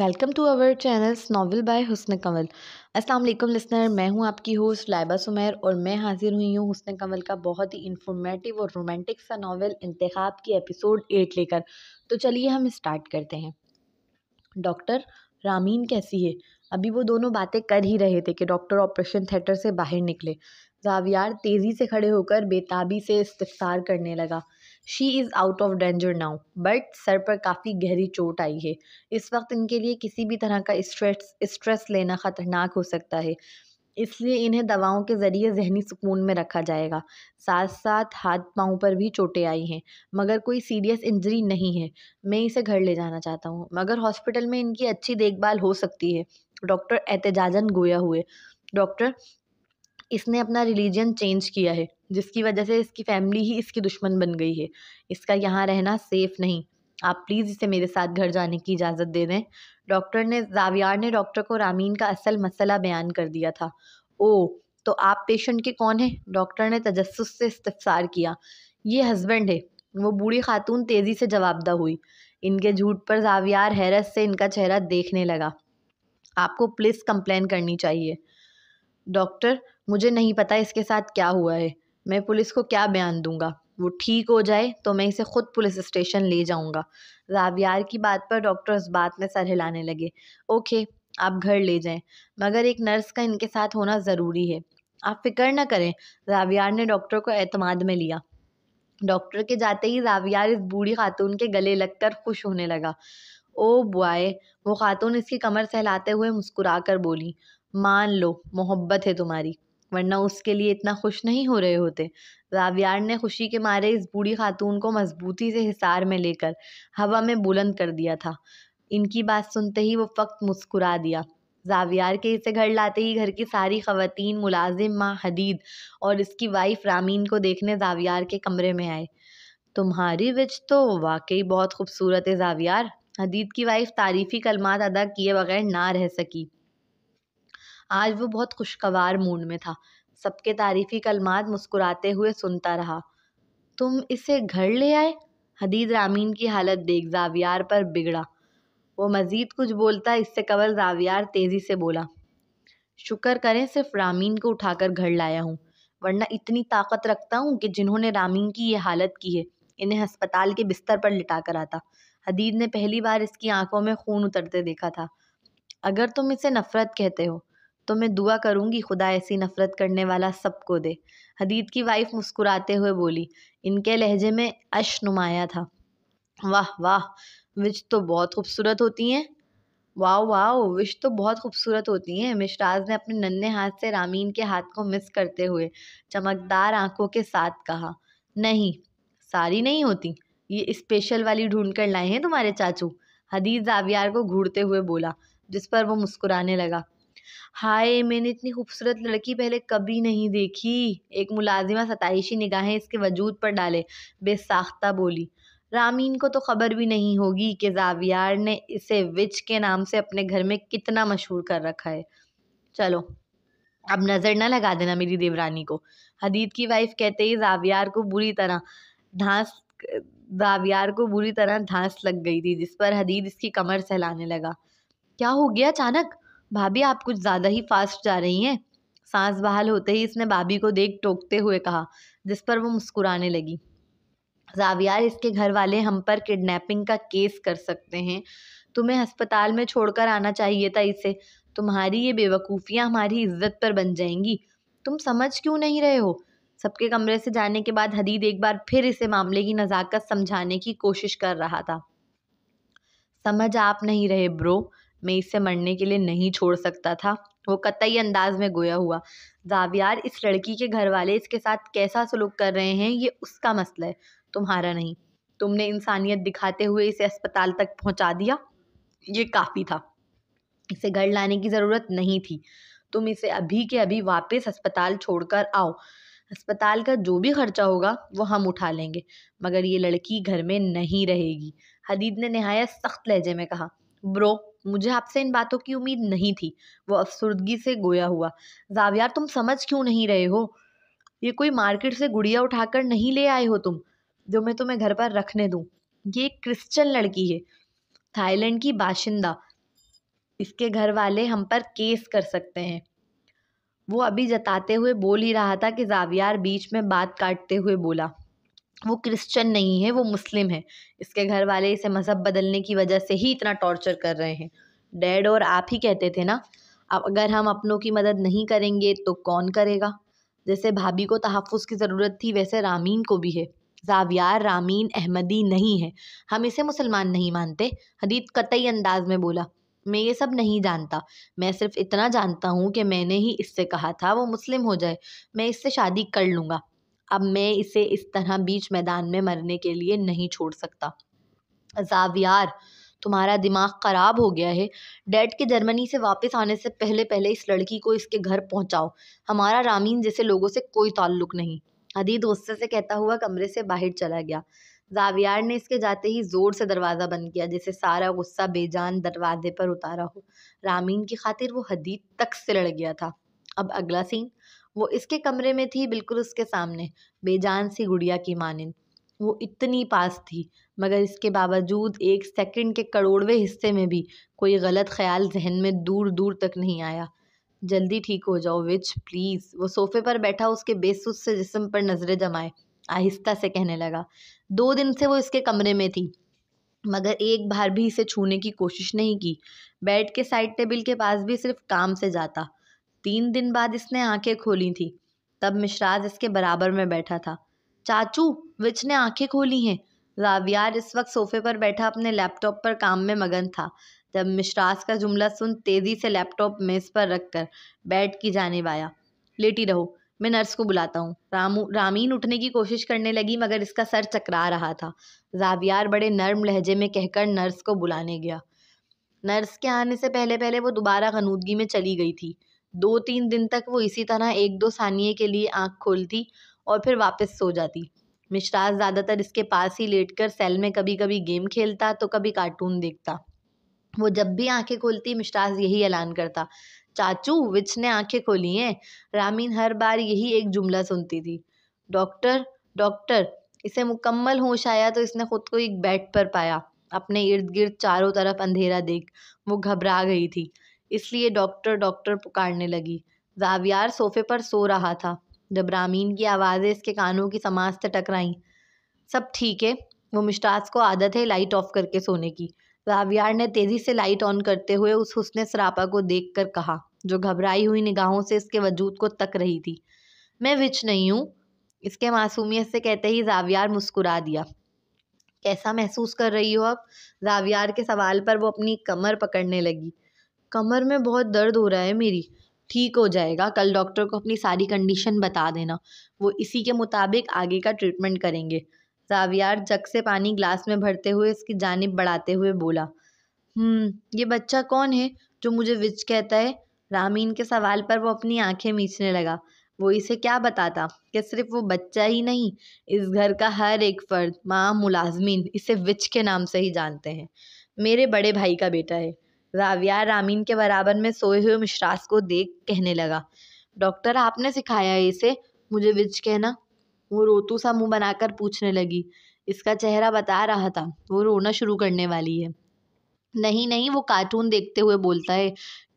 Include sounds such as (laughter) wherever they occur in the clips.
welcome to our channels novel by Husn Kanwal अस्सलाम वालेकुम listener मैं हूं आपकी होस्ट लाइबा सुमेर और मैं हाजिर हुई हूं हुसन कंवल का बहुत ही इन्फॉर्मेटिव और रोमांटिक सा नावल इंतखाब की एपिसोड एट लेकर तो चलिए हम स्टार्ट करते हैं डॉक्टर रामीन कैसी है अभी वो दोनों बातें कर ही रहे थे कि डॉक्टर ऑपरेशन थिएटर से बाहर निकले जावियार तेज़ी से खड़े होकर बेताबी से इस्तार करने लगा she is out of danger now but सर पर काफ़ी गहरी चोट आई है इस वक्त इनके लिए किसी भी तरह का स्ट्रेस स्ट्रेस लेना ख़तरनाक हो सकता है इसलिए इन्हें दवाओं के ज़रिए जहनी सुकून में रखा जाएगा साथ साथ हाथ पाँव पर भी चोटें आई हैं मगर कोई सीरियस इंजरी नहीं है मैं इसे घर ले जाना चाहता हूँ मगर हॉस्पिटल में इनकी अच्छी देखभाल हो सकती है डॉक्टर एहतजाजन गोया हुए डॉक्टर इसने अपना रिलीजन चेंज किया है जिसकी वजह से इसकी फैमिली ही इसकी दुश्मन बन गई है इसका यहाँ रहना सेफ़ नहीं आप प्लीज़ इसे मेरे साथ घर जाने की इजाज़त दे दें डॉक्टर ने जावियार ने डॉक्टर को रामीन का असल मसला बयान कर दिया था ओ तो आप पेशेंट के कौन हैं डॉक्टर ने तजस्स से इस्तफसार किया ये हस्बैंड है वो बूढ़ी खातून तेज़ी से जवाबदा हुई इनके झूठ पर जावियार हैरत से इनका चेहरा देखने लगा आपको पुलिस कंप्लेन करनी चाहिए डॉक्टर मुझे नहीं पता इसके साथ क्या हुआ है मैं पुलिस को क्या बयान दूंगा वो ठीक हो जाए तो मैं इसे ख़ुद पुलिस स्टेशन ले जाऊंगा जावियार की बात पर डॉक्टर उस बात में सर हिलाने लगे ओके आप घर ले जाएं मगर एक नर्स का इनके साथ होना ज़रूरी है आप फिक्र न करें जावियार ने डॉक्टर को अतमाद में लिया डॉक्टर के जाते ही जावियार इस बूढ़ी खातून के गले लगकर खुश होने लगा ओ बुआए वो खातून इसकी कमर सहलाते हुए मुस्कुरा कर बोली मान लो मोहब्बत है तुम्हारी वरना उसके लिए इतना खुश नहीं हो रहे होते राव्यार ने खुशी के मारे इस बूढ़ी खातून को मजबूती से हिसार में लेकर हवा में बुलंद कर दिया था इनकी बात सुनते ही वो फ़क्त मुस्कुरा दिया जावियार के इसे घर लाते ही घर की सारी खवतीन मुलाजिम माँ हदीद और इसकी वाइफ रामीन को देखने जावियार के कमरे में आए तुम्हारी विच तो वाकई बहुत खूबसूरत है जावियार हदीद की वाइफ तारीफ़ी कलमात अदा किए बगैर ना रह सकी आज वो बहुत खुशगवार मूड में था सबके तारीफ़ी कलमात मुस्कुराते हुए सुनता रहा तुम इसे घर ले आए हदीद रामीन की हालत देख जावियार पर बिगड़ा वो मज़ीद कुछ बोलता इससे कबल जावियार तेज़ी से बोला शुक्र करें सिर्फ रामीन को उठाकर घर लाया हूँ वरना इतनी ताकत रखता हूँ कि जिन्होंने रामीन की ये हालत की है इन्हें हस्पताल के बिस्तर पर लिटा कर आता हदीद ने पहली बार इसकी आंखों में खून उतरते देखा था अगर तुम इसे नफ़रत कहते हो तो मैं दुआ करूँगी खुदा ऐसी नफ़रत करने वाला सबको दे हदीद की वाइफ मुस्कुराते हुए बोली इनके लहजे में अश नुमाया था वाह वाह विश तो बहुत खूबसूरत होती हैं वाह वाह विश तो बहुत खूबसूरत होती हैं मिशराज ने अपने नन्हे हाथ से रामीन के हाथ को मिस करते हुए चमकदार आंखों के साथ कहा नहीं सारी नहीं होती ये स्पेशल वाली ढूंढ कर लाए हैं तुम्हारे चाचू हदीद जावियार को घूरते हुए बोला जिस पर वो मुस्कुराने लगा हाय मैंने इतनी खूबसूरत लड़की पहले कभी नहीं देखी एक मुलाजिमा सताइशी निगाहें इसके वजूद पर डाले बेसाख्ता बोली रामीन को तो खबर भी नहीं होगी कि जावियार ने इसे विच के नाम से अपने घर में कितना मशहूर कर रखा है चलो अब नज़र ना लगा देना मेरी देवरानी को हदीद की वाइफ कहते ही जावियार को बुरी तरह धांस जावियार को बुरी तरह धांस लग गई थी जिस पर हदीद इसकी कमर सहलाने लगा क्या हो गया अचानक भाभी आप कुछ ज़्यादा ही फास्ट जा रही हैं सांस बहाल होते ही इसने भाभी को देख टोकते हुए कहा जिस पर वो मुस्कुराने लगी जावियार इसके घर वाले हम पर किडनैपिंग का केस कर सकते हैं तुम्हें अस्पताल में छोड़कर आना चाहिए था इसे तुम्हारी ये बेवकूफ़ियाँ हमारी इज्जत पर बन जाएंगी तुम समझ क्यों नहीं रहे हो सबके कमरे से जाने के बाद हदीद एक बार फिर इसे मामले की नज़ाकत समझाने की कोशिश कर रहा था समझ आप नहीं रहे ब्रो मैं इससे मरने के लिए नहीं छोड़ सकता था वो कतई अंदाज में गोया हुआ जावियार इस लड़की के घर वाले इसके साथ कैसा सलूक कर रहे हैं ये उसका मसला है तुम्हारा नहीं तुमने इंसानियत दिखाते हुए इसे अस्पताल तक पहुंचा दिया ये काफ़ी था इसे घर लाने की ज़रूरत नहीं थी तुम इसे अभी के अभी वापस अस्पताल छोड़कर आओ अस्पताल का जो भी खर्चा होगा वो हम उठा लेंगे मगर ये लड़की घर में नहीं रहेगी हदीद ने नहायत सख्त लहजे में कहा ब्रो मुझे आपसे इन बातों की उम्मीद नहीं थी वो अफसुर्दगी से गोया हुआ जावियार तुम समझ क्यों नहीं रहे हो ये कोई मार्केट से गुड़िया उठाकर नहीं ले आए हो तुम जो मैं तुम्हें घर पर रखने दूँ ये एक क्रिश्चन लड़की है थाईलैंड की बाशिंदा इसके घर वाले हम पर केस कर सकते हैं वो अभी जताते हुए बोल ही रहा था कि जावियार बीच में बात काटते हुए बोला वो क्रिश्चन नहीं है वो मुस्लिम है इसके घर वाले इसे मज़हब बदलने की वजह से ही इतना टॉर्चर कर रहे हैं डैड और आप ही कहते थे ना अगर हम अपनों की मदद नहीं करेंगे तो कौन करेगा जैसे भाभी को तहफ़ की ज़रूरत थी वैसे रामीन को भी है जावियार रामीन अहमदी नहीं है हम इसे मुसलमान नहीं मानते हदीत कतई अंदाज में बोला मैं ये सब नहीं जानता मैं सिर्फ इतना जानता हूँ कि मैंने ही इससे कहा था वो मुस्लिम हो जाए मैं इससे शादी कर लूँगा अब मैं इसे इस तरह बीच मैदान में मरने के लिए नहीं छोड़ सकता जावियार तुम्हारा दिमाग ख़राब हो गया है डैड के जर्मनी से वापस आने से पहले पहले इस लड़की को इसके घर पहुंचाओ हमारा रामीन जैसे लोगों से कोई ताल्लुक नहीं हदीद गुस्से से कहता हुआ कमरे से बाहर चला गया जावियार ने इसके जाते ही ज़ोर से दरवाज़ा बंद किया जैसे सारा गुस्सा बेजान दरवाजे पर उतारा हो रामीन की खातिर वो हदीद तक से लड़ गया था अब अगला सीन वो इसके कमरे में थी बिल्कुल उसके सामने बेजान सी गुड़िया की मानिन वो इतनी पास थी मगर इसके बावजूद एक सेकंड के करोड़वें हिस्से में भी कोई गलत ख्याल जहन में दूर दूर तक नहीं आया जल्दी ठीक हो जाओ विच प्लीज़ वो सोफे पर बैठा उसके बेसुस से जिसम पर नज़रें जमाए आहिस्ता से कहने लगा दो दिन से वो इसके कमरे में थी मगर एक बार भी इसे छूने की कोशिश नहीं की बेड के साइड टेबल के पास भी सिर्फ काम से जाता तीन दिन बाद इसने आंखें खोली थी तब मिश्राज इसके बराबर में बैठा था चाचू विच ने आंखें खोली हैं राव्यार इस वक्त सोफे पर बैठा अपने लैपटॉप पर काम में मगन था जब मिश्राज का जुमला सुन तेज़ी से लैपटॉप मेज़ पर रख कर बेड की जानेब आया लेटी रहो मैं नर्स को बुलाता हूँ रामू रामीन उठने की कोशिश करने लगी मगर इसका सर चकरा रहा था जावियार बड़े नर्म लहजे में कहकर नर्स को बुलाने गया नर्स के आने से पहले पहले वो दोबारा गनूदगी में चली गई थी दो तीन दिन तक वो इसी तरह एक दो सानिए के लिए आँख खोलती और फिर वापस सो जाती मिश्राज ज़्यादातर इसके पास ही लेटकर सेल में कभी कभी गेम खेलता तो कभी कार्टून देखता वो जब भी आंखें खोलती मिश्राज यही ऐलान करता चाचू विच ने आंखें खोली हैं रामीन हर बार यही एक जुमला सुनती थी डॉक्टर डॉक्टर इसे मुकम्मल होश आया तो इसने खुद को एक बेड पर पाया अपने इर्द गिर्द चारों तरफ अंधेरा देख वो घबरा गई थी इसलिए डॉक्टर डॉक्टर पुकारने लगी जावियार सोफे पर सो रहा था जब रामीन की आवाज़ें इसके कानों की समाज से टकराईं सब ठीक है वो मुश्ताज को आदत है लाइट ऑफ करके सोने की जावियार ने तेज़ी से लाइट ऑन करते हुए उस हुसन सरापा को देख कर कहा जो घबराई हुई निगाहों से इसके वजूद को तक रही थी मैं विच नहीं हूँ इसके मासूमियत से कहते ही जावियार मुस्कुरा दिया कैसा महसूस कर रही हो अब जावियार के सवाल पर वो अपनी कमर पकड़ने लगी कमर में बहुत दर्द हो रहा है मेरी ठीक हो जाएगा कल डॉक्टर को अपनी सारी कंडीशन बता देना वो इसी के मुताबिक आगे का ट्रीटमेंट करेंगे जावियार जग से पानी ग्लास में भरते हुए इसकी जानब बढ़ाते हुए बोला हम्म, ये बच्चा कौन है जो मुझे विच कहता है रामीन के सवाल पर वो अपनी आंखें मीचने लगा वो इसे क्या बताता कि सिर्फ वो बच्चा ही नहीं इस घर का हर एक फ़र्द माँ मुलाजमीन इसे विच के नाम से ही जानते हैं मेरे बड़े भाई का बेटा है राविया रामीन के बराबर में सोए हुए मिश्रास को देख कहने लगा डॉक्टर आपने सिखाया है इसे मुझे विज कहना वो रोतू सा मुंह बनाकर पूछने लगी इसका चेहरा बता रहा था वो रोना शुरू करने वाली है नहीं नहीं वो कार्टून देखते हुए बोलता है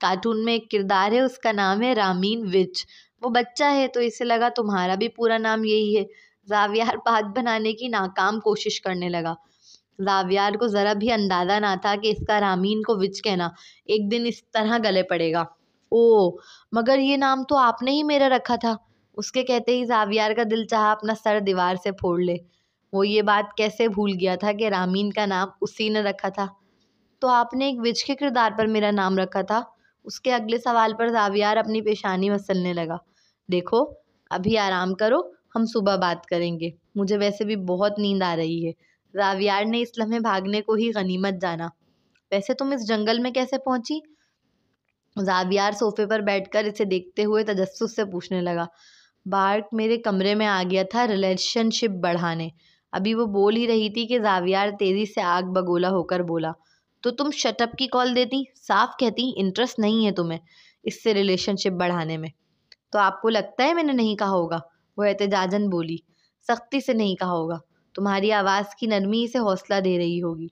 कार्टून में एक किरदार है उसका नाम है रामीन विच वो बच्चा है तो इसे लगा तुम्हारा भी पूरा नाम यही है जावियार बात बनाने की नाकाम कोशिश करने लगा ज़ावियार को ज़रा भी अंदाज़ा ना था कि इसका रामीन को विच कहना एक दिन इस तरह गले पड़ेगा ओह मगर ये नाम तो आपने ही मेरा रखा था उसके कहते ही जावियार का दिल चाहा अपना सर दीवार से फोड़ ले वो ये बात कैसे भूल गया था कि रामीन का नाम उसी ने रखा था तो आपने एक विच के किरदार पर मेरा नाम रखा था उसके अगले सवाल पर जावियार अपनी पेशानी मसलने लगा देखो अभी आराम करो हम सुबह बात करेंगे मुझे वैसे भी बहुत नींद आ रही है रावियार ने इस लम्हे भागने को ही गनीमत जाना वैसे तुम इस जंगल में कैसे पहुंची जावियार सोफे पर बैठकर इसे देखते हुए तजस्स से पूछने लगा बार्क मेरे कमरे में आ गया था रिलेशनशिप बढ़ाने अभी वो बोल ही रही थी कि जावियार तेज़ी से आग बगोला होकर बोला तो तुम शटअप की कॉल देती साफ कहती इंटरेस्ट नहीं है तुम्हें इससे रिलेशनशिप बढ़ाने में तो आपको लगता है मैंने नहीं कहा होगा वो एहतजाजन बोली सख्ती से नहीं कहा होगा तुम्हारी आवाज़ की नरमी इसे हौसला दे रही होगी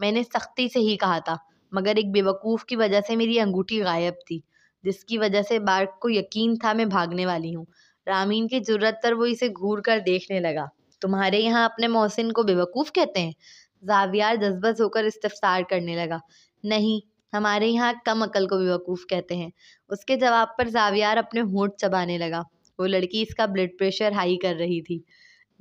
मैंने सख्ती से ही कहा था मगर एक बेवकूफ़ की वजह से मेरी अंगूठी गायब थी जिसकी वजह से बार्क को यकीन था मैं भागने वाली हूँ रामीन की जरूरत पर वो इसे घूर कर देखने लगा तुम्हारे यहाँ अपने मोहसिन को बेवकूफ़ कहते हैं जावियार जज्बस होकर इस्तफसार करने लगा नहीं हमारे यहाँ कम अकल को बेवकूफ़ कहते हैं उसके जवाब पर जावियार अपने होंठ चबाने लगा वो लड़की इसका ब्लड प्रेशर हाई कर रही थी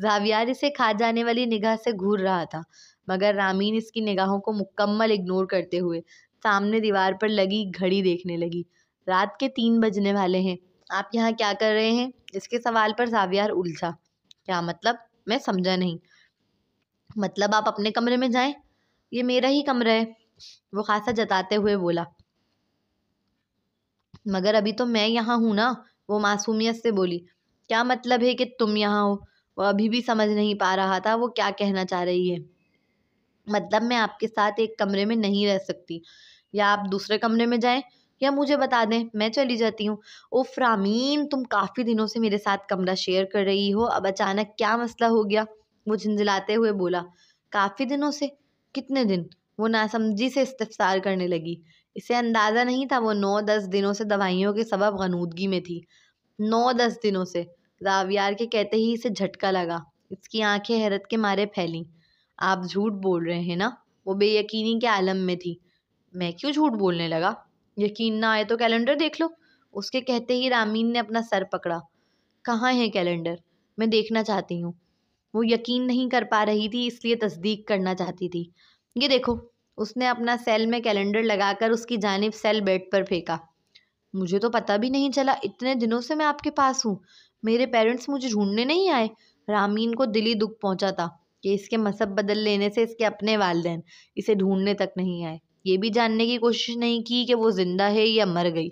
जावियार इसे खा जाने वाली निगाह से घूर रहा था मगर रामीन इसकी निगाहों को मुकम्मल इग्नोर करते हुए सामने दीवार पर लगी घड़ी देखने लगी रात के तीन बजने वाले हैं आप यहाँ क्या कर रहे हैं इसके सवाल पर जावियार उलझा क्या मतलब मैं समझा नहीं मतलब आप अपने कमरे में जाएं ये मेरा ही कमरा है वो खासा जताते हुए बोला मगर अभी तो मैं यहाँ हूँ ना वो मासूमियत से बोली क्या मतलब है कि तुम यहाँ हो वो अभी भी समझ नहीं पा रहा था वो क्या कहना चाह रही है मतलब मैं आपके साथ एक कमरे में नहीं रह सकती या आप दूसरे कमरे में जाएं या मुझे बता दें मैं चली जाती हूँ ओ रामीन तुम काफ़ी दिनों से मेरे साथ कमरा शेयर कर रही हो अब अचानक क्या मसला हो गया वो झंझलाते हुए बोला काफ़ी दिनों से कितने दिन वो नासमझी से इस्तफसार करने लगी इसे अंदाज़ा नहीं था वो नौ दस दिनों से दवाइयों के सबब गनूदगी में थी नौ दस दिनों से रावियार के कहते ही इसे झटका लगा इसकी आंखें हैरत के मारे फैली आप झूठ बोल रहे हैं ना वो बेयकीनी के आलम में थी मैं क्यों झूठ बोलने लगा यकीन ना आए तो कैलेंडर देख लो उसके कहते ही रामीन ने अपना सर पकड़ा कहाँ है कैलेंडर मैं देखना चाहती हूँ वो यकीन नहीं कर पा रही थी इसलिए तस्दीक करना चाहती थी ये देखो उसने अपना सेल में कैलेंडर लगाकर उसकी जानब सेल बेड पर फेंका मुझे तो पता भी नहीं चला इतने दिनों से मैं आपके पास हूँ मेरे पेरेंट्स मुझे ढूंढने नहीं आए रामीन को दिली दुख पहुंचा था कि इसके मसब बदल लेने से इसके अपने वालदेन इसे ढूंढने तक नहीं आए ये भी जानने की कोशिश नहीं की कि वो जिंदा है या मर गई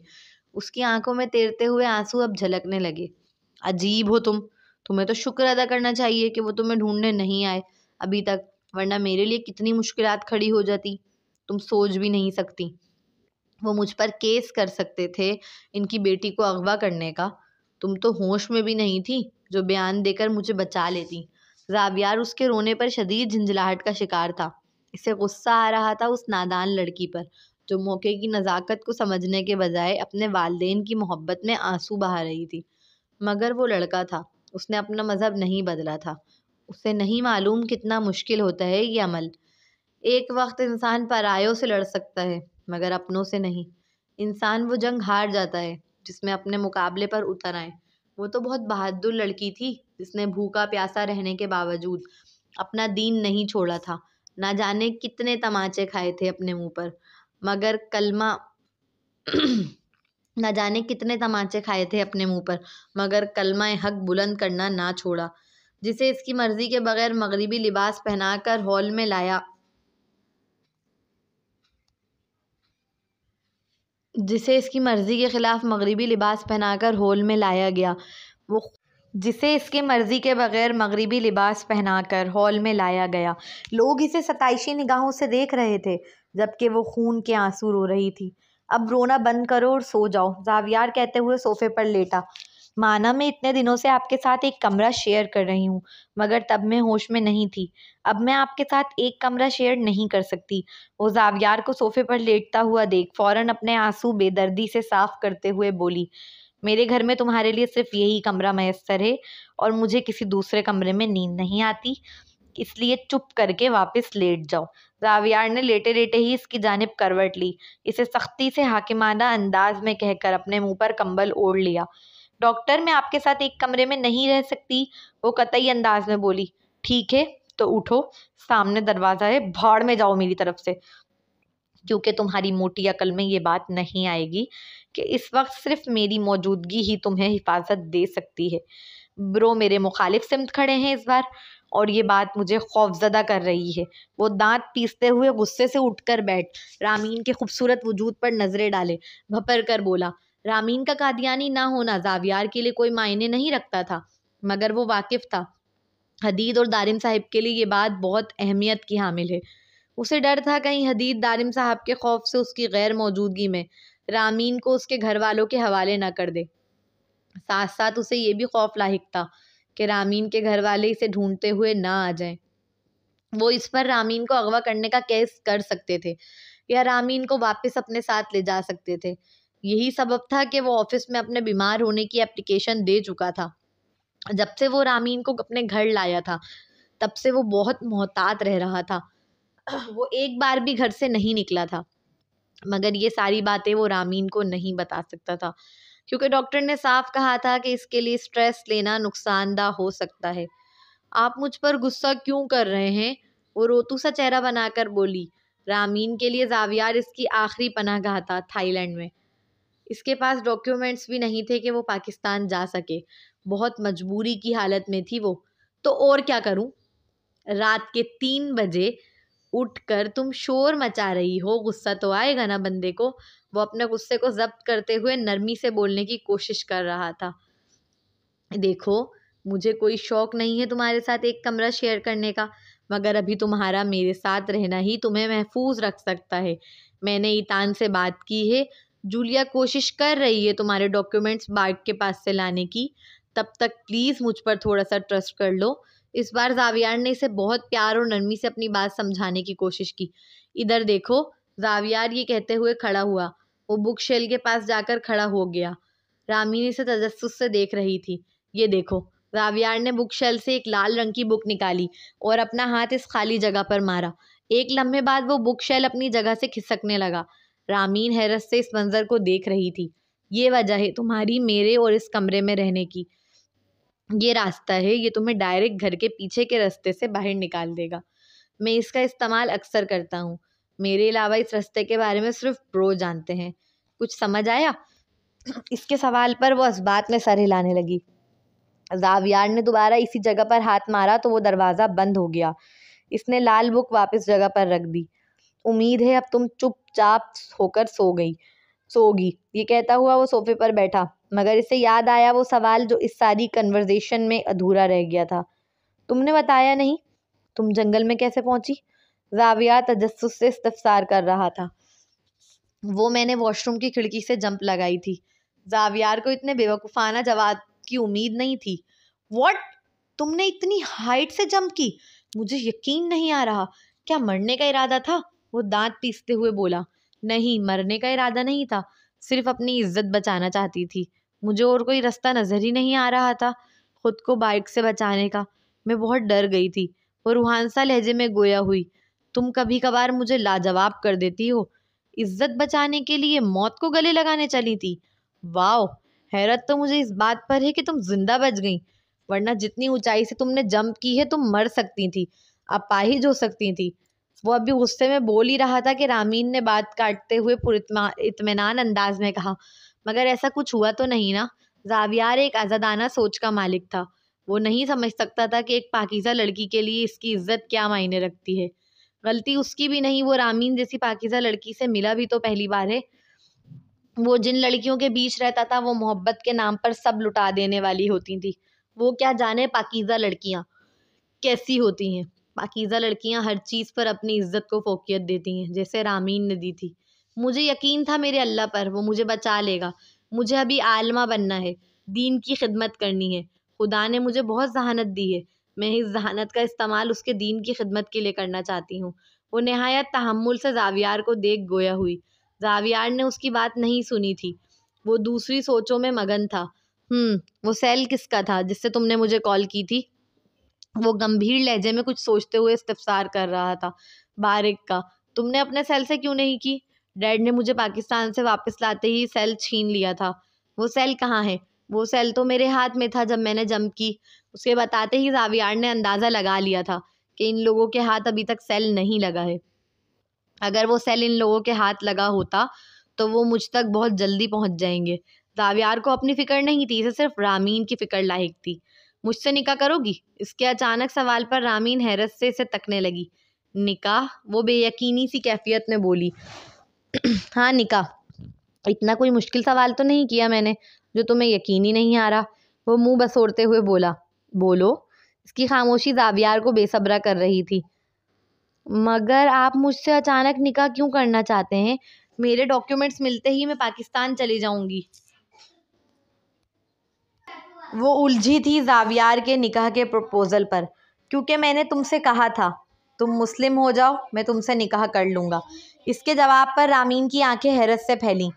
उसकी आंखों में तैरते हुए आंसू अब झलकने लगे अजीब हो तुम तुम्हें तो शुक्र अदा करना चाहिए कि वो तुम्हें ढूंढने नहीं आए अभी तक वरना मेरे लिए कितनी मुश्किल खड़ी हो जाती तुम सोच भी नहीं सकती वो मुझ पर केस कर सकते थे इनकी बेटी को अगवा करने का तुम तो होश में भी नहीं थी जो बयान देकर मुझे बचा लेती राबियार उसके रोने पर शदीद झंझलाहट का शिकार था इसे गुस्सा आ रहा था उस नादान लड़की पर जो मौके की नज़ाकत को समझने के बजाय अपने वालदेन की मोहब्बत में आंसू बहा रही थी मगर वो लड़का था उसने अपना मज़हब नहीं बदला था उसे नहीं मालूम कितना मुश्किल होता है ये अमल एक वक्त इंसान परायों से लड़ सकता है मगर अपनों से नहीं इंसान वो जंग हार जाता है जिसमें अपने मुकाबले पर उतर आए वो तो बहुत बहादुर लड़की थी जिसने भूखा प्यासा रहने के बावजूद अपना दीन नहीं छोड़ा था ना जाने कितने तमाचे खाए थे अपने मुँह पर मगर कलमा (clears throat) ना जाने कितने तमाचे खाए थे अपने मुँह पर मगर कलमा हक बुलंद करना ना छोड़ा जिसे इसकी मर्ज़ी के बगैर मगरबी लिबास पहनाकर हॉल में लाया जिसे इसकी मर्ज़ी के ख़िलाफ़ मगरबी लिबास पहनाकर हॉल में लाया गया वो जिसे इसके मर्ज़ी के बग़ैर मगरबी लिबास पहनाकर हॉल में लाया गया लोग इसे सताइशी निगाहों से देख रहे थे जबकि वो खून के आंसू रो रही थी अब रोना बंद करो और सो जाओ जावियार कहते हुए सोफे पर लेटा माना मैं इतने दिनों से आपके साथ एक कमरा शेयर कर रही हूँ मगर तब मैं होश में नहीं थी अब मैं आपके साथ एक कमरा शेयर नहीं कर सकती वो जावियार को सोफे पर लेटता हुआ देख फौरन अपने आंसू बेदर्दी से साफ करते हुए बोली मेरे घर में तुम्हारे लिए सिर्फ यही कमरा मैसर है और मुझे किसी दूसरे कमरे में नींद नहीं आती इसलिए चुप करके वापस लेट जाओ जावियार ने लेटे लेटे ही इसकी जानब करवट ली इसे सख्ती से हाकिमाना अंदाज में कहकर अपने मुंह पर कंबल ओढ़ लिया डॉक्टर मैं आपके साथ एक कमरे में नहीं रह सकती वो कतई अंदाज में बोली ठीक है तो उठो सामने दरवाज़ा है भाड़ में जाओ मेरी तरफ से क्योंकि तुम्हारी मोटी अकल में ये बात नहीं आएगी कि इस वक्त सिर्फ मेरी मौजूदगी ही तुम्हें हिफाजत दे सकती है ब्रो मेरे मुखालिफ सिमत खड़े हैं इस बार और ये बात मुझे खौफजदा कर रही है वो दांत पीसते हुए गुस्से से उठकर बैठ रामीन के खूबसूरत वजूद पर नज़रें डाले भपर कर बोला रामीन का कादियानी ना होना जावियार के लिए कोई मायने नहीं रखता था मगर वो वाकिफ़ था हदीद और दारिम साहब के लिए ये बात बहुत अहमियत की हामिल है उसे डर था कहीं हदीद दारिम साहब के खौफ से उसकी गैर मौजूदगी में रामीन को उसके घर वालों के हवाले ना कर दे साथ साथ उसे ये भी खौफ लाक था कि रामीन के घर वाले इसे ढूंढते हुए ना आ जाएं वो इस पर रामीन को अगवा करने का केस कर सकते थे या रामीन को वापस अपने साथ ले जा सकते थे यही सबब था कि वो ऑफिस में अपने बीमार होने की एप्लीकेशन दे चुका था जब से वो रामीन को अपने घर लाया था तब से वो बहुत मोहतात रह रहा था वो एक बार भी घर से नहीं निकला था मगर ये सारी बातें वो रामीन को नहीं बता सकता था क्योंकि डॉक्टर ने साफ कहा था कि इसके लिए स्ट्रेस लेना नुकसानदा हो सकता है आप मुझ पर गुस्सा क्यों कर रहे हैं वो रोतू सा चेहरा बनाकर बोली रामीन के लिए जावियार इसकी आखिरी पनाह गाह था थाईलैंड में इसके पास डॉक्यूमेंट्स भी नहीं थे कि वो पाकिस्तान जा सके बहुत मजबूरी की हालत में थी वो तो और क्या करूं रात के तीन बजे उठकर तुम शोर मचा रही हो गुस्सा तो आएगा ना बंदे को वो अपने गुस्से को जब्त करते हुए नरमी से बोलने की कोशिश कर रहा था देखो मुझे कोई शौक नहीं है तुम्हारे साथ एक कमरा शेयर करने का मगर अभी तुम्हारा मेरे साथ रहना ही तुम्हें महफूज रख सकता है मैंने ईतान से बात की है जूलिया कोशिश कर रही है तुम्हारे डॉक्यूमेंट्स बाइक के पास से लाने की तब तक प्लीज़ मुझ पर थोड़ा सा ट्रस्ट कर लो इस बार जावियार ने इसे बहुत प्यार और नरमी से अपनी बात समझाने की कोशिश की इधर देखो जावियार ये कहते हुए खड़ा हुआ वो बुक शेल के पास जाकर खड़ा हो गया रामी इसे तजस्स से देख रही थी ये देखो जावियार ने बुक शेल से एक लाल रंग की बुक निकाली और अपना हाथ इस खाली जगह पर मारा एक लम्हे बाद वो बुक शेल अपनी जगह से खिसकने लगा रामीन हैरत से इस मंज़र को देख रही थी ये वजह है तुम्हारी मेरे और इस कमरे में रहने की ये रास्ता है ये तुम्हें डायरेक्ट घर के पीछे के रास्ते से बाहर निकाल देगा मैं इसका इस्तेमाल अक्सर करता हूँ मेरे अलावा इस रास्ते के बारे में सिर्फ प्रो जानते हैं कुछ समझ आया इसके सवाल पर वो असबात में सर हिलाने लगी जावियार ने दोबारा इसी जगह पर हाथ मारा तो वो दरवाज़ा बंद हो गया इसने लाल बुक वापस जगह पर रख दी उम्मीद है अब तुम चुपचाप होकर सो गई सोगी ये कहता हुआ वो सोफे पर बैठा मगर इसे याद आया वो सवाल जो इस सारी कन्वर्जेशन में अधूरा रह गया था तुमने बताया नहीं तुम जंगल में कैसे पहुंची जाविया तजस्स से इस्तफसार कर रहा था वो मैंने वॉशरूम की खिड़की से जंप लगाई थी जावियार को इतने बेवकूफ़ाना जवाब की उम्मीद नहीं थी वॉट तुमने इतनी हाइट से जंप की मुझे यकीन नहीं आ रहा क्या मरने का इरादा था वो दांत पीसते हुए बोला नहीं मरने का इरादा नहीं था सिर्फ अपनी इज्जत बचाना चाहती थी मुझे और कोई रास्ता नज़र ही नहीं आ रहा था खुद को बाइक से बचाने का मैं बहुत डर गई थी वो रूहानसा लहजे में गोया हुई तुम कभी कभार मुझे लाजवाब कर देती हो इज्जत बचाने के लिए मौत को गले लगाने चली थी वाओ हैरत तो मुझे इस बात पर है कि तुम जिंदा बच गई वरना जितनी ऊंचाई से तुमने जंप की है तुम मर सकती थी अपाहिज हो सकती थी वो अभी गुस्से में बोल ही रहा था कि रामीन ने बात काटते हुए इतमान अंदाज में कहा मगर ऐसा कुछ हुआ तो नहीं ना जावियार एक आज़ादाना सोच का मालिक था वो नहीं समझ सकता था कि एक पाकिज़ा लड़की के लिए इसकी इज्जत क्या मायने रखती है गलती उसकी भी नहीं वो रामीन जैसी पाकिज़ा लड़की से मिला भी तो पहली बार है वो जिन लड़कियों के बीच रहता था वो मोहब्बत के नाम पर सब लुटा देने वाली होती थी वो क्या जाने पाकिज़ा लड़कियाँ कैसी होती हैं पाकिज़ा लड़कियां हर चीज़ पर अपनी इज़्ज़त को फोकियत देती हैं जैसे रामीन ने दी थी मुझे यकीन था मेरे अल्लाह पर वो मुझे बचा लेगा मुझे अभी आलमा बनना है दीन की खिदमत करनी है खुदा ने मुझे बहुत जहानत दी है मैं इस जहानत का इस्तेमाल उसके दीन की खिदमत के लिए करना चाहती हूँ वो नहायत तहमुल से जावियार को देख गोया हुई जावियार ने उसकी बात नहीं सुनी थी वो दूसरी सोचों में मगन था हम्म, वो सेल किसका था जिससे तुमने मुझे कॉल की थी वो गंभीर लहजे में कुछ सोचते हुए इस्तफसार कर रहा था बारिक का तुमने अपने सेल से क्यों नहीं की डैड ने मुझे पाकिस्तान से वापस लाते ही सेल छीन लिया था वो सेल कहाँ है वो सेल तो मेरे हाथ में था जब मैंने जंप की उसके बताते ही जावियार ने अंदाज़ा लगा लिया था कि इन लोगों के हाथ अभी तक सेल नहीं लगा है अगर वो सेल इन लोगों के हाथ लगा होता तो वो मुझ तक बहुत जल्दी पहुंच जाएंगे जावियार को अपनी फ़िक्र नहीं थी इसे सिर्फ रामीन की फ़िक्र लायक थी मुझसे निकाह करोगी इसके अचानक सवाल पर रामीन हैरत से इसे तकने लगी निकाह वो बेयकीनी सी कैफियत में बोली (clears throat) हाँ निकाह इतना कोई मुश्किल सवाल तो नहीं किया मैंने जो तुम्हें यकीन ही नहीं आ रहा वो मुंह बसोड़ते हुए बोला बोलो इसकी खामोशी जावियार को बेसब्रा कर रही थी मगर आप मुझसे अचानक निकाह क्यों करना चाहते हैं मेरे डॉक्यूमेंट्स मिलते ही मैं पाकिस्तान चली जाऊंगी वो उलझी थी जावियार के निकाह के प्रपोज़ल पर क्योंकि मैंने तुमसे कहा था तुम मुस्लिम हो जाओ मैं तुमसे निकाह कर लूँगा इसके जवाब पर रामीन की आंखें हैरत से फैलीं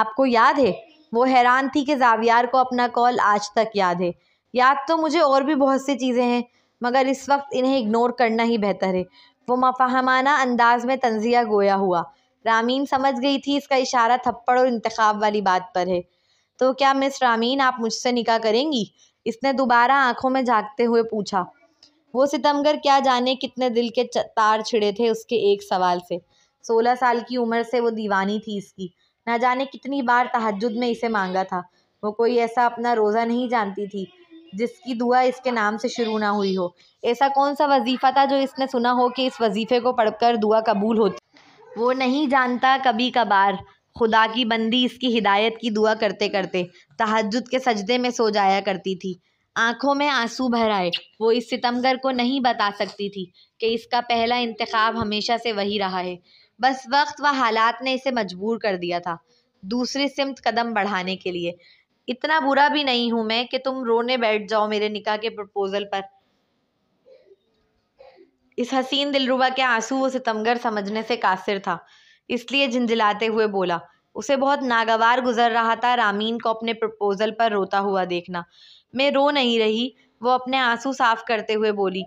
आपको याद है वो हैरान थी कि जावियार को अपना कॉल आज तक याद है याद तो मुझे और भी बहुत सी चीज़ें हैं मगर इस वक्त इन्हें इग्नोर करना ही बेहतर है वो मफाहमाना अंदाज में तंजिया गोया हुआ रामीन समझ गई थी इसका इशारा थप्पड़ और इंतखाब वाली बात पर है तो क्या मिस रामीन आप मुझसे निकाह करेंगी इसने दोबारा आंखों में झाँकते हुए पूछा वो सितमगर क्या जाने कितने दिल के तार छिड़े थे उसके एक सवाल से सोलह साल की उम्र से वो दीवानी थी इसकी ना जाने कितनी बार तहजद में इसे मांगा था वो कोई ऐसा अपना रोज़ा नहीं जानती थी जिसकी दुआ इसके नाम से शुरू ना हुई हो ऐसा कौन सा वजीफ़ा था जो इसने सुना हो कि इस वजीफ़े को पढ़कर दुआ कबूल होती वो नहीं जानता कभी कभार खुदा की बंदी इसकी हिदायत की दुआ करते करते तहजद के सजदे में सो जाया करती थी आंखों में आंसू भर आए वो इस सितमगर को नहीं बता सकती थी कि इसका पहला इंतखब हमेशा से वही रहा है बस वक्त व हालात ने इसे मजबूर कर दिया था दूसरी सिमत कदम बढ़ाने के लिए इतना बुरा भी नहीं हूं मैं कि तुम रोने बैठ जाओ मेरे निकाह के प्रपोजल पर इस हसीन दिलरुबा के आंसू वो सितमगर समझने से कासिर था इसलिए झंझलाते हुए बोला उसे बहुत नागवार गुजर रहा था रामीन को अपने प्रपोजल पर रोता हुआ देखना मैं रो नहीं रही वो अपने आंसू साफ करते हुए बोली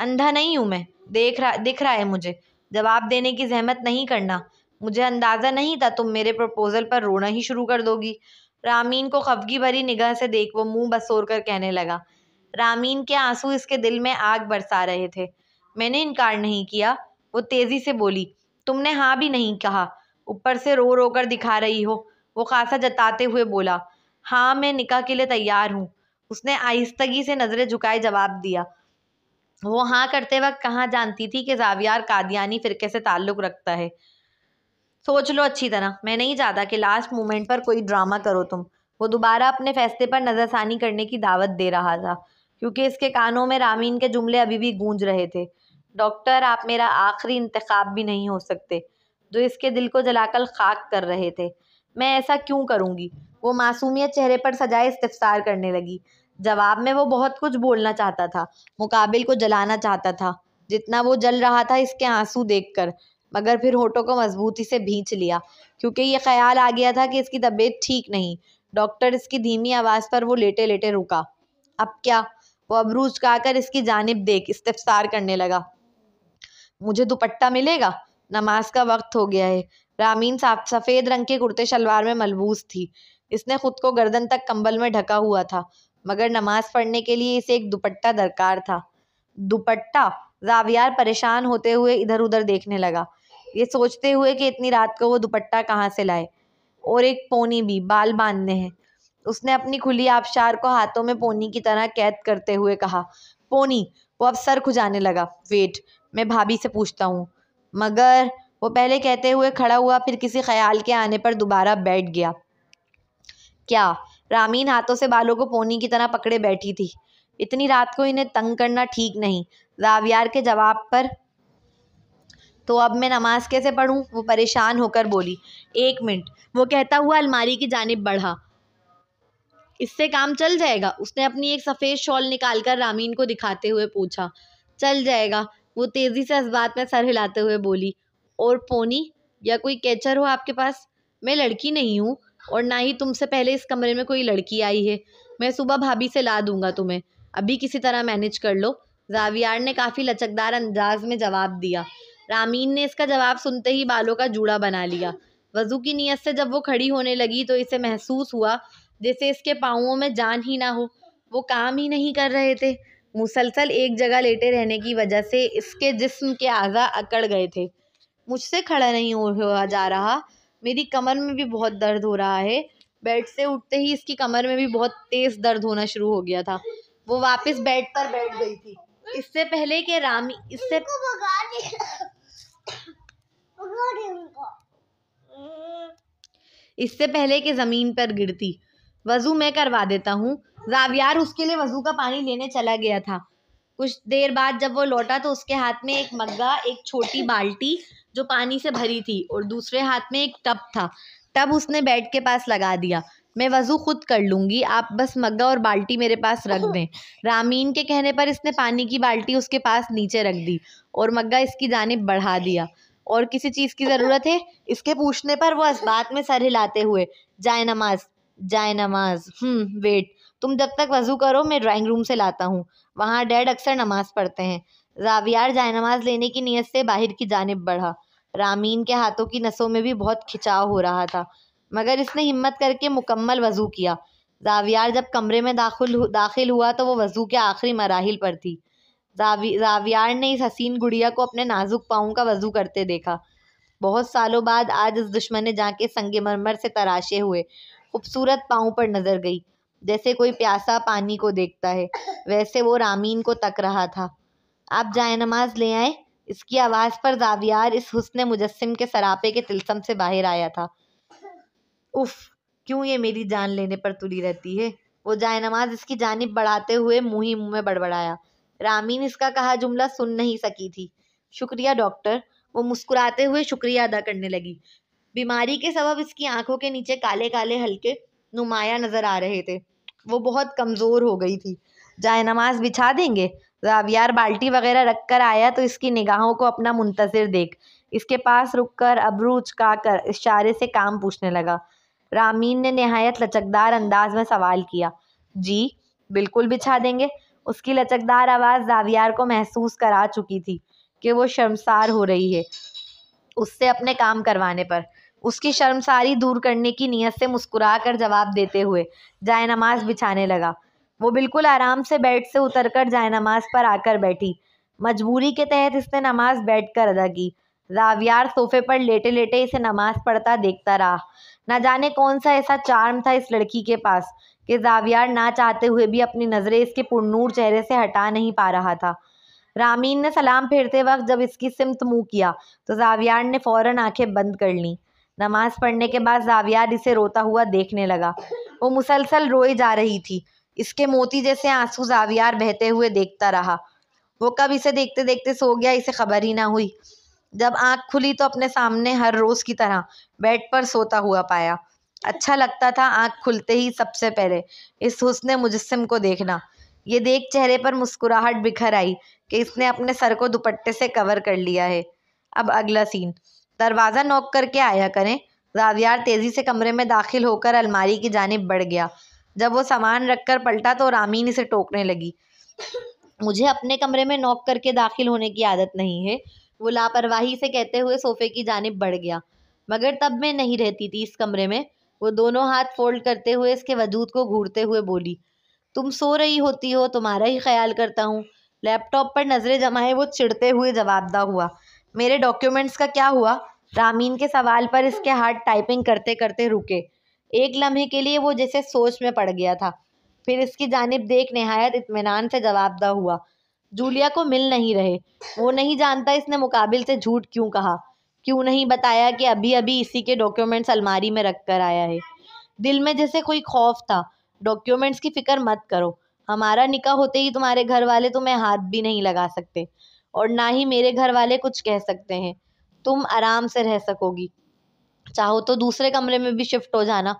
अंधा नहीं हूं मैं देख रहा दिख रहा है मुझे जवाब देने की जहमत नहीं करना मुझे अंदाज़ा नहीं था तुम मेरे प्रपोजल पर रोना ही शुरू कर दोगी रामीन को खफगी भरी निगाह से देख वो मुंह बसोर कर कहने लगा रामीन के आंसू इसके दिल में आग बरसा रहे थे मैंने इनकार नहीं किया वो तेज़ी से बोली तुमने हाँ भी नहीं कहा ऊपर से रो रो कर दिखा रही हो वो खासा जताते हुए बोला हाँ मैं निकाह के लिए तैयार हूँ उसने आहिस्तगी से नज़रें झुकाए जवाब दिया वो हाँ करते वक्त कहाँ जानती थी कि जावियार कादियानी फ़िरके से ताल्लुक़ रखता है सोच लो अच्छी तरह मैं नहीं चाहता कि लास्ट मोमेंट पर कोई ड्रामा करो तुम वो दोबारा अपने फैसले पर नज़रसानी करने की दावत दे रहा था क्योंकि इसके कानों में रामीन के जुमले अभी भी गूंज रहे थे डॉक्टर आप मेरा आखिरी इंतखब भी नहीं हो सकते जो इसके दिल को जलाकर खाक कर रहे थे मैं ऐसा क्यों करूँगी वो मासूमियत चेहरे पर सजाए इस्तफसार करने लगी जवाब में वो बहुत कुछ बोलना चाहता था मुकाबिल को जलाना चाहता था जितना वो जल रहा था इसके आंसू देखकर मगर फिर होठों को मजबूती से भींच लिया क्योंकि ये ख्याल आ गया था कि इसकी तबीयत ठीक नहीं डॉक्टर इसकी धीमी आवाज़ पर वो लेटे लेटे रुका अब क्या वो अबरूज काकर इसकी जानब देख इस्तफसार करने लगा मुझे दुपट्टा मिलेगा नमाज का वक्त हो गया है रामीन साफ सफ़ेद रंग के कुर्ते शलवार में मलबूस थी इसने खुद को गर्दन तक कंबल में ढका हुआ था मगर नमाज पढ़ने के लिए इसे एक दुपट्टा दरकार था दुपट्टा जावियार परेशान होते हुए इधर उधर देखने लगा ये सोचते हुए कि इतनी रात को वो दुपट्टा कहाँ से लाए और एक पोनी भी बाल बांधने हैं उसने अपनी खुली आबशार को हाथों में पोनी की तरह कैद करते हुए कहा पोनी वो अब सर खुजाने लगा वेट मैं भाभी से पूछता हूँ मगर वो पहले कहते हुए खड़ा हुआ फिर किसी ख्याल के आने पर दोबारा बैठ गया क्या रामीन हाथों से बालों को पोनी की तरह पकड़े बैठी थी इतनी रात को इन्हें तंग करना ठीक नहीं रावियार के जवाब पर तो अब मैं नमाज कैसे पढ़ूं वो परेशान होकर बोली एक मिनट वो कहता हुआ अलमारी की जानब बढ़ा इससे काम चल जाएगा उसने अपनी एक सफ़ेद शॉल निकालकर रामीन को दिखाते हुए पूछा चल जाएगा वो तेज़ी से इस बात में सर हिलाते हुए बोली और पोनी या कोई कैचर हो आपके पास मैं लड़की नहीं हूँ और ना ही तुमसे पहले इस कमरे में कोई लड़की आई है मैं सुबह भाभी से ला दूंगा तुम्हें अभी किसी तरह मैनेज कर लो जावियार ने काफ़ी लचकदार अंदाज में जवाब दिया रामीन ने इसका जवाब सुनते ही बालों का जूड़ा बना लिया वजू की नीयत से जब वो खड़ी होने लगी तो इसे महसूस हुआ जैसे इसके पाँवों में जान ही ना हो वो काम ही नहीं कर रहे थे मुसलसल एक जगह लेटे रहने की वजह से इसके जिस्म के आजा अकड़ गए थे मुझसे खड़ा नहीं हो जा रहा मेरी कमर में भी बहुत दर्द हो रहा है बेड से उठते ही इसकी कमर में भी बहुत तेज़ दर्द होना शुरू हो गया था वो वापस बेड पर बैठ गई थी इससे पहले कि रामी इससे इससे पहले कि ज़मीन पर गिरती वज़ू मैं करवा देता हूँ रावियार उसके लिए वजू का पानी लेने चला गया था कुछ देर बाद जब वो लौटा तो उसके हाथ में एक मग्गा एक छोटी बाल्टी जो पानी से भरी थी और दूसरे हाथ में एक टब था टब उसने बेड के पास लगा दिया मैं वज़ू खुद कर लूंगी आप बस मग्गा और बाल्टी मेरे पास रख दें रामीन के कहने पर इसने पानी की बाल्टी उसके पास नीचे रख दी और मग्गा इसकी जानब बढ़ा दिया और किसी चीज़ की ज़रूरत है इसके पूछने पर वो इस बात में सर हिलाते हुए जाए नमाज जाए नमाज वेट हम्म, तुम जब तक वज़ू करो मैं ड्राइंग रूम से लाता हूँ वहाँ डैड अक्सर नमाज़ पढ़ते हैं जावियार नमाज लेने की नीयत से बाहर की जानब बढ़ा रामीन के हाथों की नसों में भी बहुत खिंचाव हो रहा था मगर इसने हिम्मत करके मुकम्मल वज़ू किया जावियार जब कमरे में दाखिल दाखिल हुआ तो वो वज़ू के आखिरी मराहल पर थी जावी जावियार ने इस हसीन गुड़िया को अपने नाजुक पाँव का वज़ू करते देखा बहुत सालों बाद आज इस दुश्मन ने जाके संगे मरमर से तराशे हुए खूबसूरत पाँव पर नजर गई जैसे कोई प्यासा पानी को देखता है वैसे वो रामीन को तक रहा था आप जाए नमाज ले आए इसकी आवाज़ पर जावियार इस हुस्न मुजस्म के सरापे के तिलसम से बाहर आया था उफ क्यों ये मेरी जान लेने पर तुली रहती है वो जाए नमाज इसकी जानब बढ़ाते हुए मुँह ही मुँह में बड़बड़ाया रामीन इसका कहा जुमला सुन नहीं सकी थी शुक्रिया डॉक्टर वो मुस्कुराते हुए शुक्रिया अदा करने लगी बीमारी के सबब इसकी आंखों के नीचे काले काले हल्के नुमाया नजर आ रहे थे वो बहुत कमज़ोर हो गई थी जाए नमाज बिछा देंगे रावियार बाल्टी वगैरह रख कर आया तो इसकी निगाहों को अपना मुंतजर देख इसके पास रुक कर अबरू उचका कर इशारे से काम पूछने लगा रामीन ने नहायत लचकदार अंदाज में सवाल किया जी बिल्कुल बिछा देंगे उसकी लचकदार आवाज़ जावियार को महसूस करा चुकी थी कि वो शर्मसार हो रही है उससे अपने काम करवाने पर उसकी शर्मसारी दूर करने की नीयत से मुस्कुरा कर जवाब देते हुए जाय नमाज बिछाने लगा वो बिल्कुल आराम से बेड से उतर कर जाय नमाज पर आकर बैठी मजबूरी के तहत इसने नमाज बैठ कर अदा की रावियार सोफे पर लेटे लेटे इसे नमाज पढ़ता देखता रहा ना जाने कौन सा ऐसा चार्म था इस लड़की के पास कि जावियार ना चाहते हुए भी अपनी नज़रें इसके पुरनूर चेहरे से हटा नहीं पा रहा था रामीन ने सलाम फेरते वक्त जब इसकी सिमत मुंह किया तो जावियार ने फौरन आंखें बंद कर लीं नमाज पढ़ने के बाद जावियार इसे रोता हुआ देखने लगा वो मुसलसल रोई जा रही थी इसके मोती जैसे आंसू जावियार बहते हुए देखता रहा वो कब इसे देखते देखते सो गया इसे खबर ही ना हुई जब आंख खुली तो अपने सामने हर रोज़ की तरह बेड पर सोता हुआ पाया अच्छा लगता था आंख खुलते ही सबसे पहले इस हुसन मुजस्म को देखना ये देख चेहरे पर मुस्कुराहट बिखर आई कि इसने अपने सर को दुपट्टे से कवर कर लिया है अब अगला सीन दरवाज़ा नोक करके आया करें रावियार तेज़ी से कमरे में दाखिल होकर अलमारी की जानब बढ़ गया जब वो सामान रखकर पलटा तो रामीन इसे टोकने लगी मुझे अपने कमरे में नोक करके दाखिल होने की आदत नहीं है वो लापरवाही से कहते हुए सोफे की जानब बढ़ गया मगर तब मैं नहीं रहती थी इस कमरे में वो दोनों हाथ फोल्ड करते हुए इसके वजूद को घूरते हुए बोली तुम सो रही होती हो तुम्हारा ही ख्याल करता हूँ लैपटॉप पर नज़रें जमाए वो चिढ़ते हुए जवाबदा हुआ मेरे डॉक्यूमेंट्स का क्या हुआ रामीन के सवाल पर इसके हाथ टाइपिंग करते करते रुके एक लम्हे के लिए वो जैसे सोच में पड़ गया था फिर इसकी जानब देख नहायत इतमान से जवाबदा हुआ जूलिया को मिल नहीं रहे वो नहीं जानता इसने मुकाबिल से झूठ क्यों कहा क्यों नहीं बताया कि अभी अभी इसी के डॉक्यूमेंट्स अलमारी में रख कर आया है दिल में जैसे कोई खौफ था डॉक्यूमेंट्स की फ़िक्र मत करो हमारा निका होते ही तुम्हारे घर वाले तुम्हें हाथ भी नहीं लगा सकते और ना ही मेरे घर वाले कुछ कह सकते हैं तुम आराम से रह सकोगी चाहो तो दूसरे कमरे में भी शिफ्ट हो जाना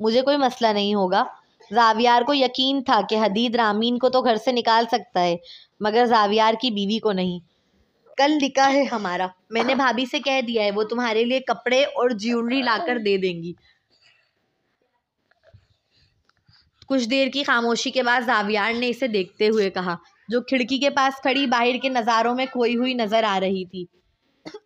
मुझे कोई मसला नहीं होगा जावियार को यकीन था कि हदीद रामीन को तो घर से निकाल सकता है मगर जावियार की बीवी को नहीं कल लिखा है हमारा मैंने भाभी से कह दिया है वो तुम्हारे लिए कपड़े और ज्वेलरी लाकर दे देंगी कुछ देर की खामोशी के बाद जावियार ने इसे देखते हुए कहा जो खिड़की के पास खड़ी बाहर के नज़ारों में खोई हुई नज़र आ रही थी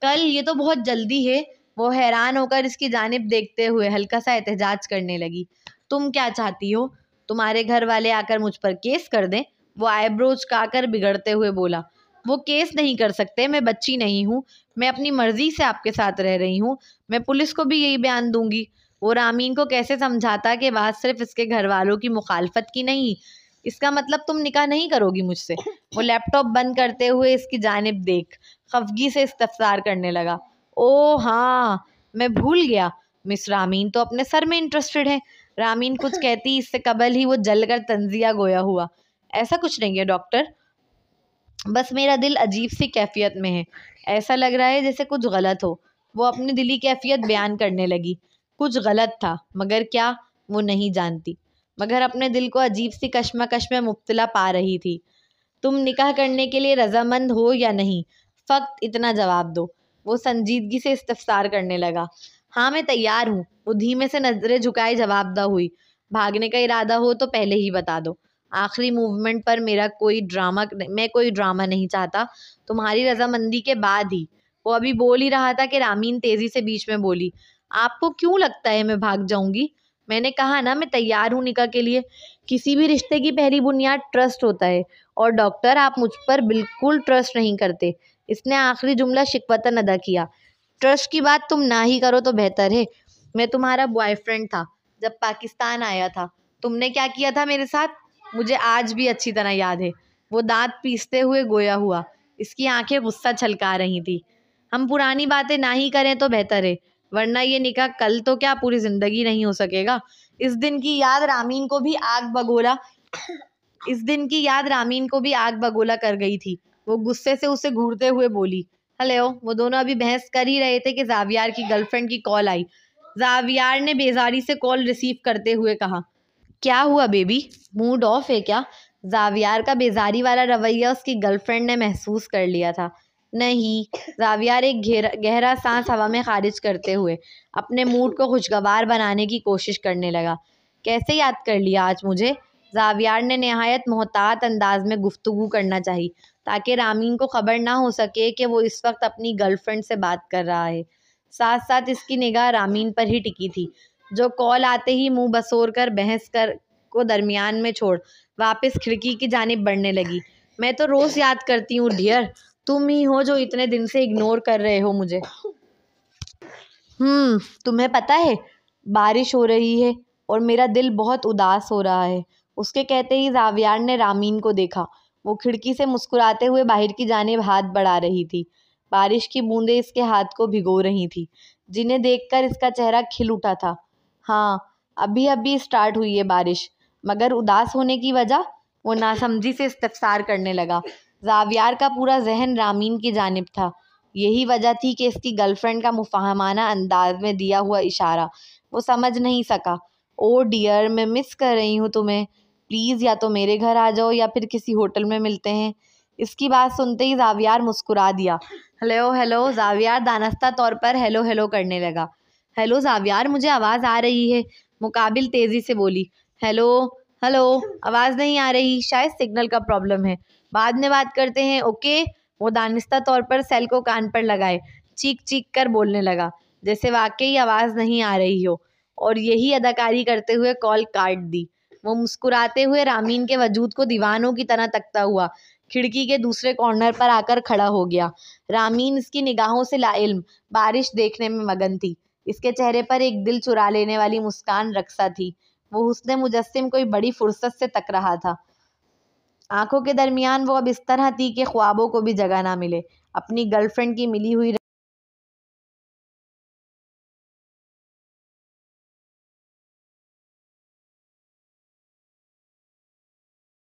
कल ये तो बहुत जल्दी है वो हैरान होकर इसकी जानब देखते हुए हल्का सा एहतजाज करने लगी तुम क्या चाहती हो तुम्हारे घर वाले आकर मुझ पर केस कर दें वो आईब्रोज काकर बिगड़ते हुए बोला वो केस नहीं कर सकते मैं बच्ची नहीं हूँ मैं अपनी मर्जी से आपके साथ रह रही हूँ मैं पुलिस को भी यही बयान दूंगी वो रामीन को कैसे समझाता कि बात सिर्फ इसके घर वालों की मुखालफत की नहीं इसका मतलब तुम निकाह नहीं करोगी मुझसे वो लैपटॉप बंद करते हुए इसकी जानब देख खफगी से इस्तफसार करने लगा ओ हाँ मैं भूल गया मिस रामीन तो अपने सर में इंटरेस्टेड हैं रामीन कुछ (laughs) कहती इससे कबल ही वो जलकर तंजिया गोया हुआ ऐसा कुछ नहीं है डॉक्टर बस मेरा दिल अजीब सी कैफियत में है ऐसा लग रहा है जैसे कुछ गलत हो वो अपनी दिली कैफियत बयान करने लगी कुछ गलत था मगर क्या वो नहीं जानती मगर अपने दिल को अजीब सी कश्मकश में मुब्तला पा रही थी तुम निकाह करने के लिए रजामंद हो या नहीं फ़क्त इतना जवाब दो वो संजीदगी से इस्तफसार करने लगा हाँ मैं तैयार हूँ वो धीमे से नज़रें झुकाए जवाबदा हुई भागने का इरादा हो तो पहले ही बता दो आखिरी मूवमेंट पर मेरा कोई ड्रामा मैं कोई ड्रामा नहीं चाहता तुम्हारी रजामंदी के बाद ही वो अभी बोल ही रहा था कि रामीन तेज़ी से बीच में बोली आपको क्यों लगता है मैं भाग जाऊंगी मैंने कहा ना मैं तैयार हूँ निका के लिए किसी भी रिश्ते की पहली बुनियाद ट्रस्ट होता है और डॉक्टर आप मुझ पर बिल्कुल ट्रस्ट नहीं करते इसने आखिरी जुमला शिकवतन अदा किया ट्रस्ट की बात तुम ना ही करो तो बेहतर है मैं तुम्हारा बॉयफ्रेंड था जब पाकिस्तान आया था तुमने क्या किया था मेरे साथ मुझे आज भी अच्छी तरह याद है वो दांत पीसते हुए गोया हुआ इसकी आंखें गुस्सा छलका रही थी हम पुरानी बातें ना ही करें तो बेहतर है वरना ये निकाह कल तो क्या पूरी ज़िंदगी नहीं हो सकेगा इस दिन की याद रामीन को भी आग बगोला इस दिन की याद रामीन को भी आग बगोला कर गई थी वो गुस्से से उसे घूरते हुए बोली हेलो वो दोनों अभी बहस कर ही रहे थे कि जावियार की गर्लफ्रेंड की कॉल आई जावियार ने बेजारी से कॉल रिसीव करते हुए कहा क्या हुआ बेबी मूड ऑफ है क्या जावियार का बेजारी वाला रवैया उसकी गर्लफ्रेंड ने महसूस कर लिया था नहीं जावियार एक घेरा गहरा सांस हवा में खारिज करते हुए अपने मूड को खुशगवार बनाने की कोशिश करने लगा कैसे याद कर लिया आज मुझे जावियार ने नहायत मोहतात अंदाज में गुफ्तु करना चाहिए ताकि रामीन को खबर ना हो सके कि वो इस वक्त अपनी गर्लफ्रेंड से बात कर रहा है साथ साथ इसकी निगाह रामीन पर ही टिकी थी जो कॉल आते ही मुंह बसोर कर बहस कर को दरमियान में छोड़ वापस खिड़की की जानब बढ़ने लगी मैं तो रोज़ याद करती हूँ डियर तुम ही हो जो इतने दिन से इग्नोर कर रहे हो मुझे हम्म, तुम्हें पता है बारिश हो रही है और मेरा दिल बहुत उदास हो रहा है उसके कहते ही जावियार ने रामीन को देखा वो खिड़की से मुस्कुराते हुए बाहर की जानेब हाथ बढ़ा रही थी बारिश की बूंदें इसके हाथ को भिगो रही थी जिन्हें देखकर इसका चेहरा खिल उठा था हाँ अभी अभी स्टार्ट हुई है बारिश मगर उदास होने की वजह वो नासमझी से इस्तफसार करने लगा जावियार का पूरा जहन रामीन की जानब था यही वजह थी कि इसकी गर्लफ्रेंड का मुफाहमाना अंदाज में दिया हुआ इशारा वो समझ नहीं सका ओ डियर मैं मिस कर रही हूँ तुम्हें प्लीज़ या तो मेरे घर आ जाओ या फिर किसी होटल में मिलते हैं इसकी बात सुनते ही जावियार मुस्कुरा दिया हेलो हेलो जावियार दानस्ता तौर पर हेलो हेलो करने लगा हेलो जावियार मुझे आवाज़ आ रही है मुकाबिल तेज़ी से बोली हेलो हेलो आवाज़ नहीं आ रही शायद सिग्नल का प्रॉब्लम है बाद में बात करते हैं ओके वो दानिस्ता तौर पर सेल को कान पर लगाए चीख चीख कर बोलने लगा जैसे वाकई आवाज़ नहीं आ रही हो और यही अदाकारी करते हुए कॉल काट दी वो मुस्कुराते हुए रामीन के वजूद को दीवानों की तरह तकता हुआ खिड़की के दूसरे कॉर्नर पर आकर खड़ा हो गया रामीन इसकी निगाहों से लाइल्म बारिश देखने में मगन थी इसके चेहरे पर एक दिल चुरा लेने वाली मुस्कान रक्सा थी वो हुसन मुजस्म कोई बड़ी फुर्सत से तक रहा था आंखों के दरमियान वो अब इस तरह थी कि ख्वाबों को भी जगह ना मिले अपनी गर्लफ्रेंड की मिली हुई